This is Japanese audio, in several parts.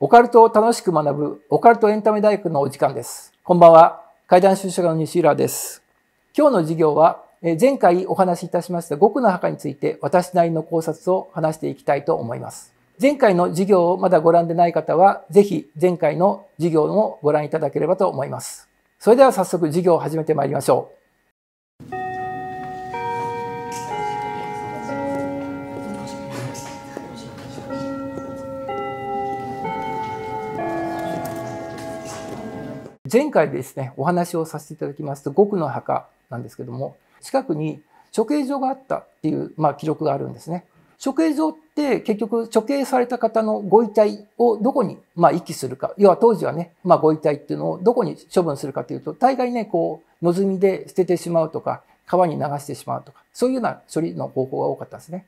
オカルトを楽しく学ぶオカルトエンタメ大学のお時間です。こんばんは。怪談出社家の西浦です。今日の授業は、前回お話しいたしました極の墓について私なりの考察を話していきたいと思います。前回の授業をまだご覧でない方は、ぜひ前回の授業をご覧いただければと思います。それでは早速授業を始めてまいりましょう。前回ですね、お話をさせていただきますと、極の墓なんですけども、近くに処刑場があったっていう、まあ、記録があるんですね。処刑場って結局処刑された方のご遺体をどこに、まあ、遺棄するか。要は当時はね、まあ、ご遺体っていうのをどこに処分するかというと、大概ね、こう、のずみで捨ててしまうとか、川に流してしまうとか、そういうような処理の方法が多かったんですね。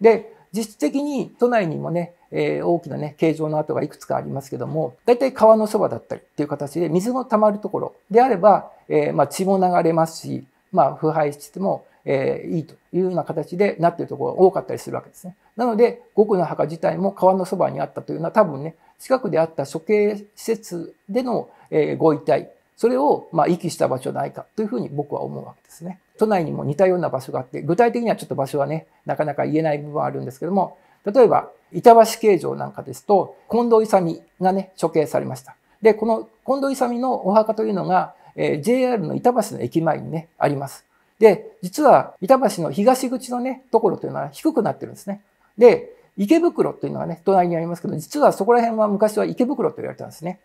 で、実質的に都内にもね、えー、大きなね、形状の跡がいくつかありますけども、大体川のそばだったりっていう形で、水の溜まるところであれば、えー、まあ、血も流れますし、まあ、腐敗しても、えー、いいというような形でなっているところが多かったりするわけですね。なので、五区の墓自体も川のそばにあったというのは多分ね、近くであった処刑施設での、えー、ご遺体、それを、まあ、遺棄した場所ないかというふうに僕は思うわけですね。都内にも似たような場所があって、具体的にはちょっと場所はね、なかなか言えない部分はあるんですけども、例えば、板橋形状なんかですと、近藤勇がね、処刑されました。で、この近藤勇のお墓というのが、えー、JR の板橋の駅前にね、あります。で、実は板橋の東口のね、ところというのは低くなってるんですね。で、池袋というのはね、隣にありますけど、実はそこら辺は昔は池袋と言われたんですね。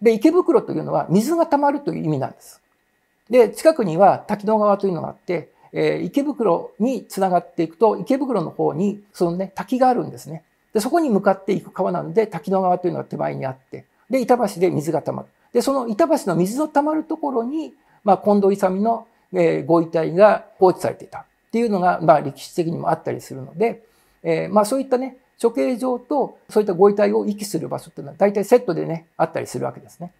で、池袋というのは水が溜まるという意味なんです。で、近くには滝野川というのがあって、えー、池袋につながっていくと、池袋の方に、そのね、滝があるんですね。で、そこに向かっていく川なんで、滝野川というのが手前にあって、で、板橋で水が溜まる。で、その板橋の水の溜まるところに、まあ、近藤勇の、えー、ご遺体が放置されていたっていうのが、まあ、歴史的にもあったりするので、えー、まあ、そういったね、処刑場とそういったご遺体を遺棄する場所っていうのは大体セットでね、あったりするわけですね。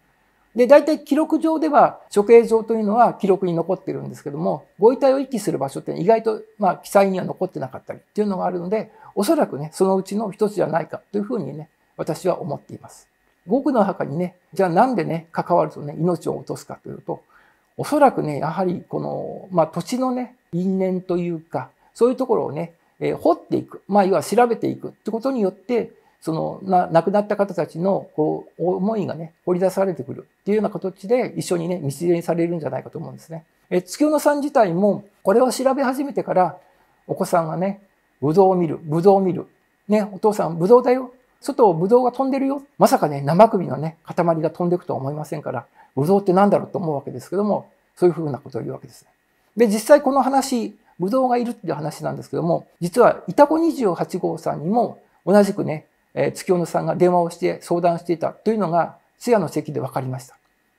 で、大体記録上では、処刑場というのは記録に残ってるんですけども、ご遺体を遺棄する場所って意外と、まあ、記載には残ってなかったりっていうのがあるので、おそらくね、そのうちの一つじゃないかというふうにね、私は思っています。五の墓にね、じゃあなんでね、関わるとね、命を落とすかというと、おそらくね、やはりこの、まあ、土地のね、因縁というか、そういうところをね、えー、掘っていく、まあ、要は調べていくってことによって、そのな亡くなった方たちのこう思いがね掘り出されてくるっていうような形で一緒にね道連れにされるんじゃないかと思うんですね。え月夜野さん自体もこれを調べ始めてからお子さんがねブドウを見るブドウを見るねお父さんブドウだよ外をブドウが飛んでるよまさかね生首のね塊が飛んでいくとは思いませんからブドウって何だろうと思うわけですけどもそういうふうなことを言うわけです。で実際この話ブドウがいるっていう話なんですけども実はイタコ28号さんにも同じくねえ月夜野さんが電話をして相談していたというのが通夜の席で分かりました。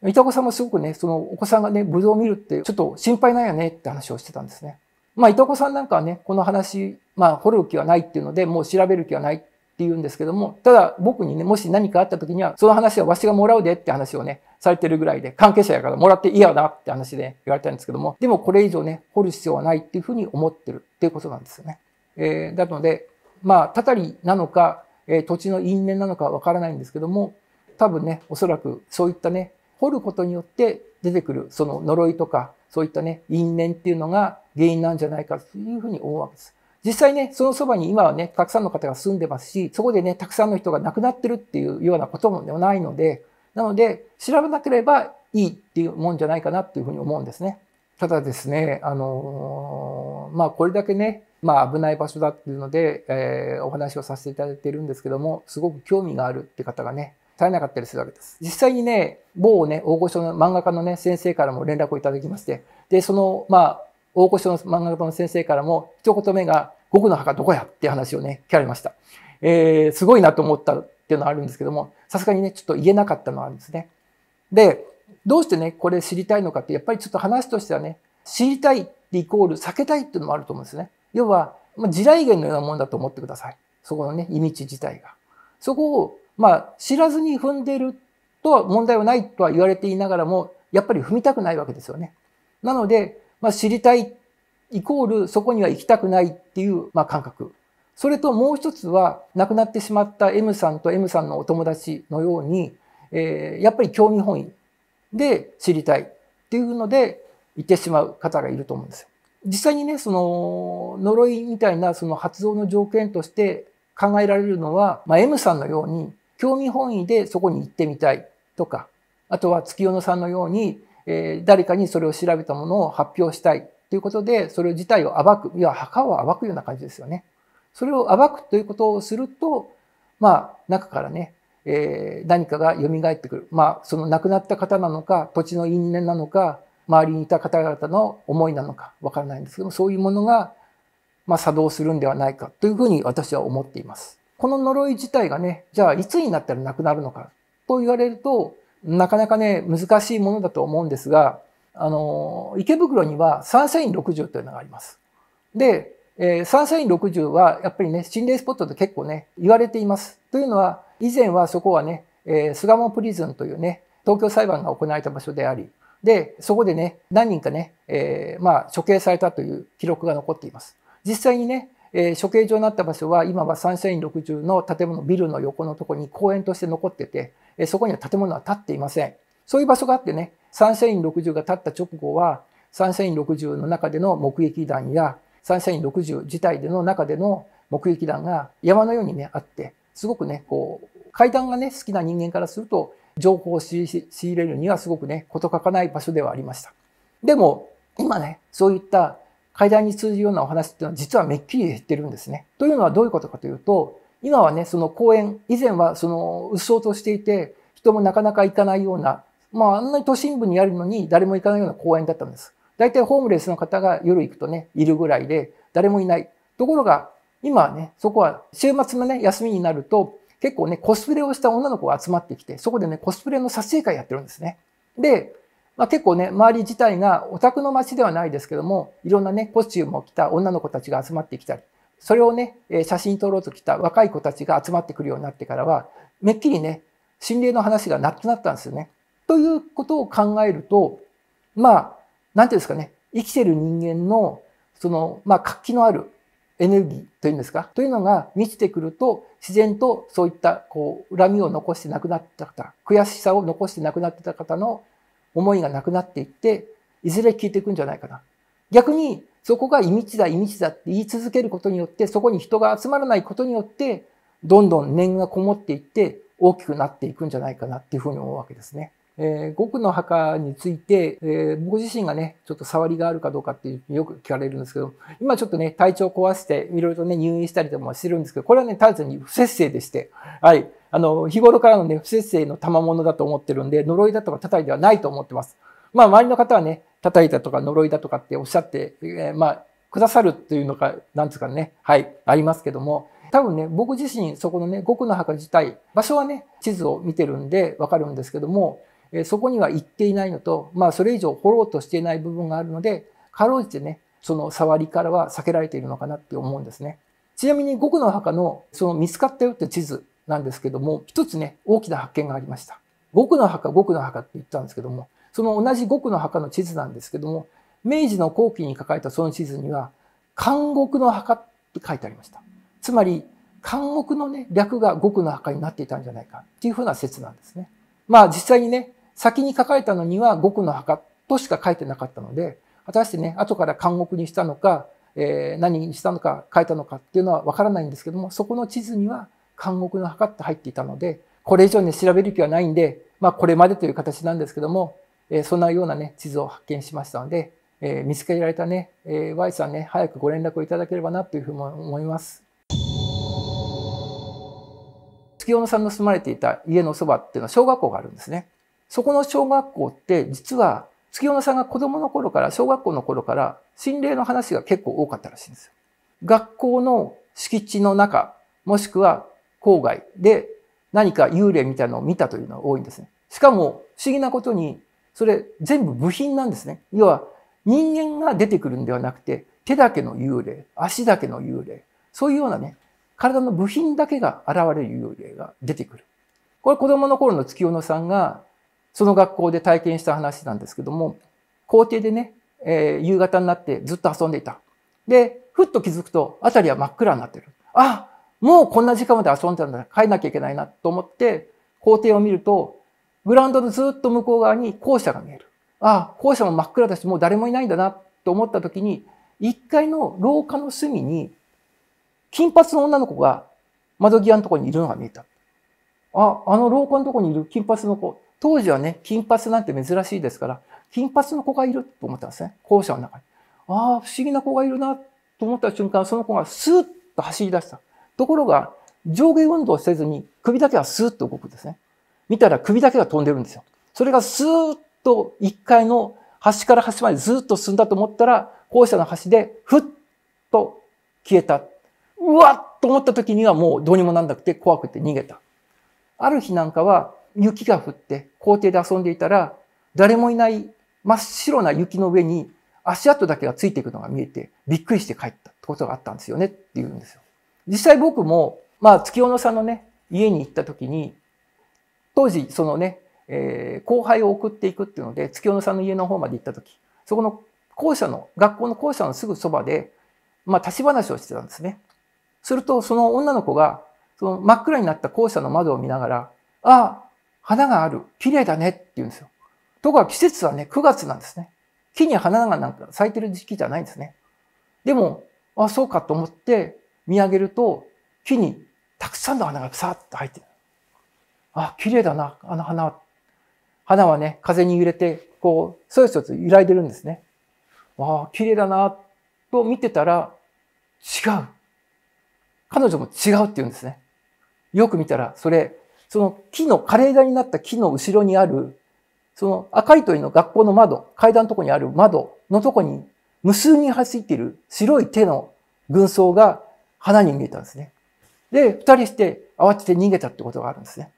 いた子さんもすごくね、そのお子さんがね、ブドウを見るってちょっと心配なんやねって話をしてたんですね。まあ、いた子さんなんかはね、この話、まあ、掘る気はないっていうので、もう調べる気はないって言うんですけども、ただ僕にね、もし何かあった時には、その話はわしがもらうでって話をね、されてるぐらいで、関係者やからもらっていいやなって話で言われたんですけども、でもこれ以上ね、掘る必要はないっていうふうに思ってるっていうことなんですよね。えー、なので、まあ、たたりなのか、え土地の因縁なのかわからないんですけども多分ねおそらくそういったね掘ることによって出てくるその呪いとかそういったね因縁っていうのが原因なんじゃないかというふうに思うわけです。実際ね、そのそばに今はね、たくさんの方が住んでますし、そこでね、たくさんの人が亡くなってるっていうようなこともないので、なので、調べなければいいっていうもんじゃないかなっていうふうに思うんですね。ただですね、あのー、まあこれだけね、まあ、危ない場所だっていうので、えー、お話をさせていただいているんですけどもすごく興味があるって方がね絶えなかったりするわけです。実際にね某ね大御所の漫画家のね先生からも連絡をいただきましてでそのまあ大御所の漫画家の先生からも一言目が「僕の墓どこや?」って話をね聞かれました。えー、すごいなと思ったっていうのはあるんですけどもさすがにねちょっと言えなかったのはあるんですね。でどうしてねこれ知りたいのかってやっぱりちょっと話としてはね知りたいってイコール避けたいっていうのもあると思うんですね。要は、まあ、地雷原のようなものだと思ってください。そこのね、意味地自体が。そこを、まあ、知らずに踏んでるとは問題はないとは言われていながらも、やっぱり踏みたくないわけですよね。なので、まあ、知りたいイコールそこには行きたくないっていう、まあ、感覚。それともう一つは、亡くなってしまった M さんと M さんのお友達のように、えー、やっぱり興味本位で知りたいっていうので行ってしまう方がいると思うんですよ。実際にね、その呪いみたいなその発動の条件として考えられるのは、まあ、M さんのように興味本位でそこに行ってみたいとか、あとは月夜野さんのように、えー、誰かにそれを調べたものを発表したいということで、それ自体を暴く、いや、墓を暴くような感じですよね。それを暴くということをすると、まあ、中からね、えー、何かが蘇ってくる。まあ、その亡くなった方なのか、土地の因縁なのか、周りにいた方々の思いなのかわからないんですけども、そういうものが、まあ、作動するんではないかというふうに私は思っています。この呪い自体がね、じゃあいつになったらなくなるのかと言われると、なかなかね、難しいものだと思うんですが、あの、池袋にはサンシャイン60というのがあります。で、えー、サンシャイン60はやっぱりね、心霊スポットで結構ね、言われています。というのは、以前はそこはね、えー、巣鴨プリズンというね、東京裁判が行われた場所であり、で、そこでね、何人かね、えー、まあ、処刑されたという記録が残っています。実際にね、えー、処刑場になった場所は、今はサンシャイン60の建物、ビルの横のところに公園として残ってて、えー、そこには建物は建っていません。そういう場所があってね、サンシャイン60が建った直後は、サンシャイン60の中での目撃団や、サンシャイン60自体での中での目撃団が山のようにね、あって、すごくね、こう、階段がね、好きな人間からすると、情報を仕入れるにはすごくね、事欠かない場所ではありました。でも、今ね、そういった階段に通じるようなお話っていうのは実はめっきり減ってるんですね。というのはどういうことかというと、今はね、その公園、以前はその、うっそうとしていて、人もなかなか行かないような、まあ、あんなに都心部にあるのに誰も行かないような公園だったんです。大体ホームレスの方が夜行くとね、いるぐらいで、誰もいない。ところが、今はね、そこは週末のね、休みになると、結構ね、コスプレをした女の子が集まってきて、そこでね、コスプレの撮影会やってるんですね。で、まあ、結構ね、周り自体がオタクの街ではないですけども、いろんなね、コスチュームを着た女の子たちが集まってきたり、それをね、写真撮ろうと来た若い子たちが集まってくるようになってからは、めっきりね、心霊の話がなくなったんですよね。ということを考えると、まあ、なんていうんですかね、生きてる人間の、その、まあ、活気のあるエネルギーというんですかというのが満ちてくると自然とそういったこう恨みを残して亡くなった方悔しさを残して亡くなってた方の思いがなくなっていっていずれ消えていくんじゃないかな逆にそこが意味地だ意味地だって言い続けることによってそこに人が集まらないことによってどんどん念がこもっていって大きくなっていくんじゃないかなっていうふうに思うわけですね。えー、極の墓について、えー、僕自身がね、ちょっと触りがあるかどうかっていうよく聞かれるんですけど、今ちょっとね、体調壊して、いろいろとね、入院したりでもしてるんですけど、これはね、単純に不節制でして、はい。あの、日頃からのね、不節制の賜物だと思ってるんで、呪いだとか叩いではないと思ってます。まあ、周りの方はね、叩いたとか呪いだとかっておっしゃって、えー、まあ、くださるというのか、なんつうかね、はい、ありますけども、多分ね、僕自身、そこのね、極の墓自体、場所はね、地図を見てるんでわかるんですけども、そこには行っていないのと、まあ、それ以上掘ろうとしていない部分があるので、かろうじてね、その触りからは避けられているのかなって思うんですね。ちなみに極の墓のその見つかったよって地図なんですけども、一つね、大きな発見がありました。極の墓、極の墓って言ったんですけども、その同じ極の墓の地図なんですけども、明治の後期に書かれたその地図には、監獄の墓って書いてありました。つまり、監獄のね、略が極の墓になっていたんじゃないかっていうふうな説なんですね。まあ実際にね、先に書かれたのには極の墓としか書いてなかったので、果たしてね、後から監獄にしたのか、えー、何にしたのか書いたのかっていうのはわからないんですけども、そこの地図には監獄の墓って入っていたので、これ以上ね、調べる気はないんで、まあこれまでという形なんですけども、えー、そんなようなね、地図を発見しましたので、えー、見つけられたね、えー、Y さんね、早くご連絡をいただければなというふうに思います。月夜野さんの住まれていた家のそばっていうのは小学校があるんですね。そこの小学校って実は月夜野さんが子供の頃から、小学校の頃から心霊の話が結構多かったらしいんですよ。学校の敷地の中、もしくは郊外で何か幽霊みたいなのを見たというのは多いんですね。しかも不思議なことに、それ全部部品なんですね。要は人間が出てくるんではなくて、手だけの幽霊、足だけの幽霊、そういうようなね、体の部品だけが現れる幽霊が出てくる。これ子供の頃の月夜野さんがその学校で体験した話なんですけども、校庭でね、えー、夕方になってずっと遊んでいた。で、ふっと気づくと、あたりは真っ暗になってる。あもうこんな時間まで遊んでたんだ。帰んなきゃいけないなと思って、校庭を見ると、グラウンドのずっと向こう側に校舎が見える。ああ、校舎も真っ暗だし、もう誰もいないんだなと思った時に、1階の廊下の隅に、金髪の女の子が窓際のところにいるのが見えた。あ、あの廊下のところにいる金髪の子。当時はね、金髪なんて珍しいですから、金髪の子がいると思ったんですね。校舎の中に。ああ、不思議な子がいるなと思った瞬間、その子がスーッと走り出した。ところが、上下運動せずに首だけはスーッと動くんですね。見たら首だけが飛んでるんですよ。それがスーッと1階の端から端までずっと進んだと思ったら、校舎の端でふっと消えた。うわっと思った時にはもうどうにもなんなくて怖くて逃げた。ある日なんかは雪が降って校庭で遊んでいたら、誰もいない真っ白な雪の上に足跡だけがついていくのが見えて、びっくりして帰ったってことがあったんですよねって言うんですよ。実際僕も、まあ、月夜野さんのね、家に行った時に、当時、そのね、えー、後輩を送っていくっていうので、月夜野さんの家の方まで行った時、そこの校舎の、学校の校舎のすぐそばで、まあ、立ち話をしてたんですね。すると、その女の子が、その真っ暗になった校舎の窓を見ながら、ああ、花がある。綺麗だねって言うんですよ。ところが季節はね、9月なんですね。木に花がなんか咲いてる時期じゃないんですね。でも、あ、そうかと思って見上げると、木にたくさんの花がさーっと入ってる。あ、綺麗だな、あの花花はね、風に揺れて、こう、そよそよと揺らいでるんですね。ああ、綺麗だな、と見てたら、違う。彼女も違うって言うんですね。よく見たら、それ、その木の、枯れ枝になった木の後ろにある、その赤い鳥の学校の窓、階段のとこにある窓のとこに、無数に走っている白い手の軍曹が花に見えたんですね。で、二人して慌てて逃げたってことがあるんですね。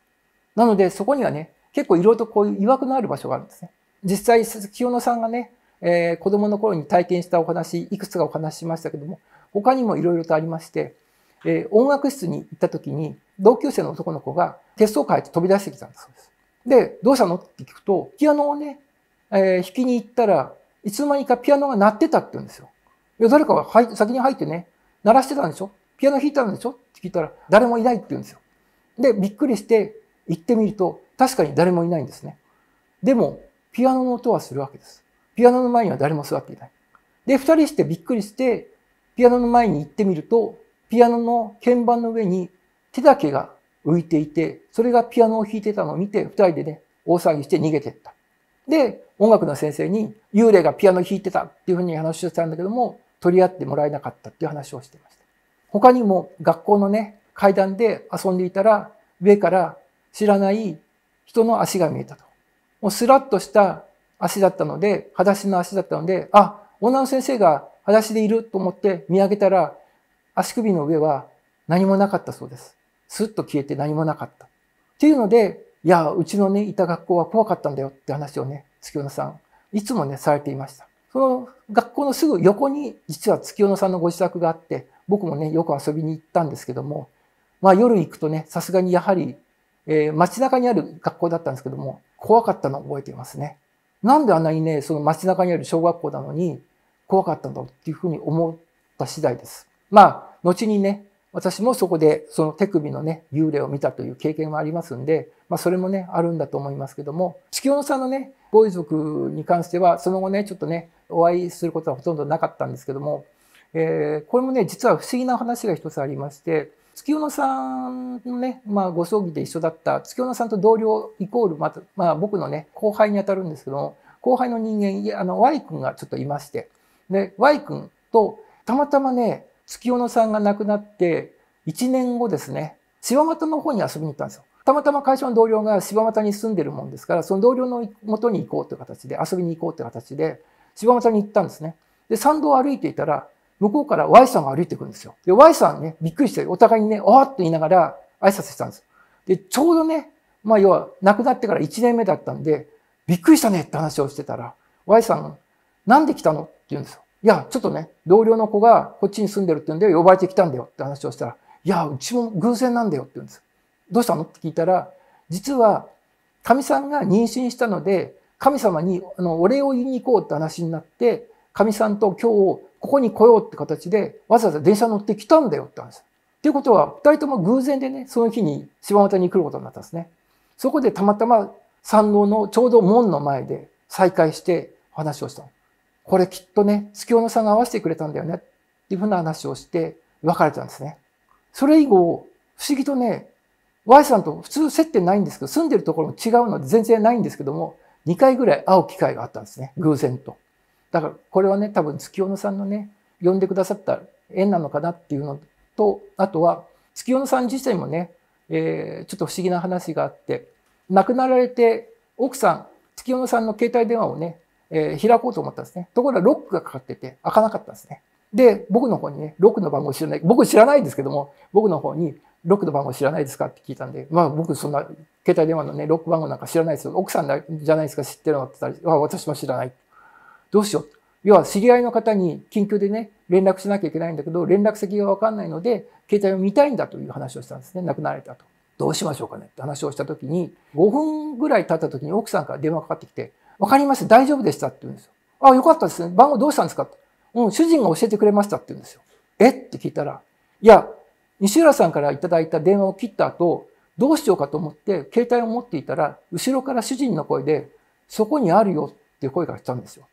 なので、そこにはね、結構いろいろとこういう曰くのある場所があるんですね。実際、清野さんがね、えー、子供の頃に体験したお話、いくつかお話ししましたけども、他にもいろいろとありまして、えー、音楽室に行った時に、同級生の男の子がテストを書いて飛び出してきたんだそうです。で、どうしたのって聞くと、ピアノをね、えー、弾きに行ったらいつの間にかピアノが鳴ってたって言うんですよ。いや、誰かがい。先に入ってね、鳴らしてたんでしょピアノ弾いたんでしょって聞いたら、誰もいないって言うんですよ。で、びっくりして行ってみると、確かに誰もいないんですね。でも、ピアノの音はするわけです。ピアノの前には誰も座っていない。で、二人してびっくりして、ピアノの前に行ってみると、ピアノの鍵盤の上に手だけが浮いていて、それがピアノを弾いてたのを見て、二人でね、大騒ぎして逃げてった。で、音楽の先生に、幽霊がピアノ弾いてたっていうふうに話をしたんだけども、取り合ってもらえなかったっていう話をしてました。他にも学校のね、階段で遊んでいたら、上から知らない人の足が見えたと。もうスラッとした足だったので、裸足の足だったので、あ、女の先生が裸足でいると思って見上げたら、足首の上は何もなかったそうです。スッと消えて何もなかった。っていうので、いや、うちのね、いた学校は怖かったんだよって話をね、月夜野さん、いつもね、されていました。その学校のすぐ横に、実は月夜野さんのご自宅があって、僕もね、よく遊びに行ったんですけども、まあ夜行くとね、さすがにやはり、えー、街中にある学校だったんですけども、怖かったのを覚えていますね。なんであんなにね、その街中にある小学校なのに、怖かったんだろうっていうふうに思った次第です。まあ、後にね、私もそこでその手首のね、幽霊を見たという経験もありますんで、まあそれもね、あるんだと思いますけども、月夜野さんのね、ご遺族に関しては、その後ね、ちょっとね、お会いすることはほとんどなかったんですけども、えー、これもね、実は不思議な話が一つありまして、月夜野さんのね、まあご葬儀で一緒だった月夜野さんと同僚イコール、まず、まあ、僕のね、後輩にあたるんですけども、後輩の人間、いや、あの Y 君がちょっといまして、で、Y 君とたまたまね、月夜野さんが亡くなって1年後ですね、柴又の方に遊びに行ったんですよ。たまたま会社の同僚が柴又に住んでるもんですから、その同僚の元に行こうという形で、遊びに行こうという形で、柴又に行ったんですね。で、参道を歩いていたら、向こうから Y さんが歩いてくるんですよ。で、Y さんね、びっくりして、お互いにね、あーって言いながら挨拶したんです。で、ちょうどね、まあ要は亡くなってから1年目だったんで、びっくりしたねって話をしてたら、Y さん、なんで来たのって言うんですよ。いや、ちょっとね、同僚の子がこっちに住んでるって言うんで呼ばれてきたんだよって話をしたら、いや、うちも偶然なんだよって言うんです。どうしたのって聞いたら、実は、神さんが妊娠したので、神様にあのお礼を言いに行こうって話になって、神さんと今日ここに来ようって形で、わざわざ電車乗ってきたんだよって話。っていうことは、二人とも偶然でね、その日に島本に来ることになったんですね。そこでたまたま参道のちょうど門の前で再会して話をしたの。これきっとね、月夜野さんが合わせてくれたんだよね、っていうふうな話をして別れたんですね。それ以後、不思議とね、Y さんと普通接点ないんですけど、住んでるところも違うので全然ないんですけども、2回ぐらい会う機会があったんですね。偶然と。だからこれはね、多分月夜野さんのね、呼んでくださった縁なのかなっていうのと、あとは月夜野さん自身もね、えー、ちょっと不思議な話があって、亡くなられて奥さん、月夜野さんの携帯電話をね、えー、開こうと思ったんですね。ところがロックがかかってて、開かなかったんですね。で、僕の方にね、ロックの番号知らない、僕知らないんですけども、僕の方に、ロックの番号知らないですかって聞いたんで、まあ僕そんな携帯電話のね、ロック番号なんか知らないですよ。奥さんじゃないですか知ってるのって言ったら、私も知らない。どうしよう。要は知り合いの方に緊急でね、連絡しなきゃいけないんだけど、連絡先がわかんないので、携帯を見たいんだという話をしたんですね。亡くなられたと。どうしましょうかねって話をした時に、5分ぐらい経った時に奥さんから電話かかってきて、わかりました。大丈夫でしたって言うんですよ。あ、よかったですね。番号どうしたんですかって。うん、主人が教えてくれましたって言うんですよ。えって聞いたら、いや、西浦さんからいただいた電話を切った後、どうしようかと思って、携帯を持っていたら、後ろから主人の声で、そこにあるよっていう声がしたんですよ。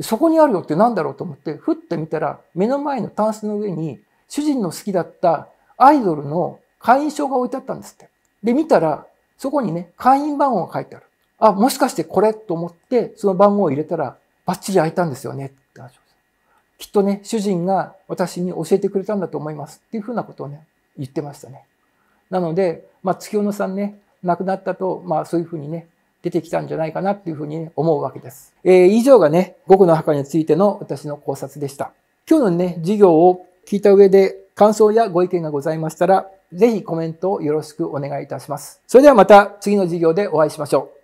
そこにあるよって何だろうと思って、ふって見たら、目の前のタンスの上に、主人の好きだったアイドルの会員証が置いてあったんですって。で、見たら、そこにね、会員番号が書いてある。あ、もしかしてこれと思って、その番号を入れたら、バッチリ開いたんですよね。って話をきっとね、主人が私に教えてくれたんだと思います。っていうふうなことをね、言ってましたね。なので、まあ、月夜野さんね、亡くなったと、まあ、そういうふうにね、出てきたんじゃないかなっていうふうに、ね、思うわけです。えー、以上がね、五後の墓についての私の考察でした。今日のね、授業を聞いた上で、感想やご意見がございましたら、ぜひコメントをよろしくお願いいたします。それではまた次の授業でお会いしましょう。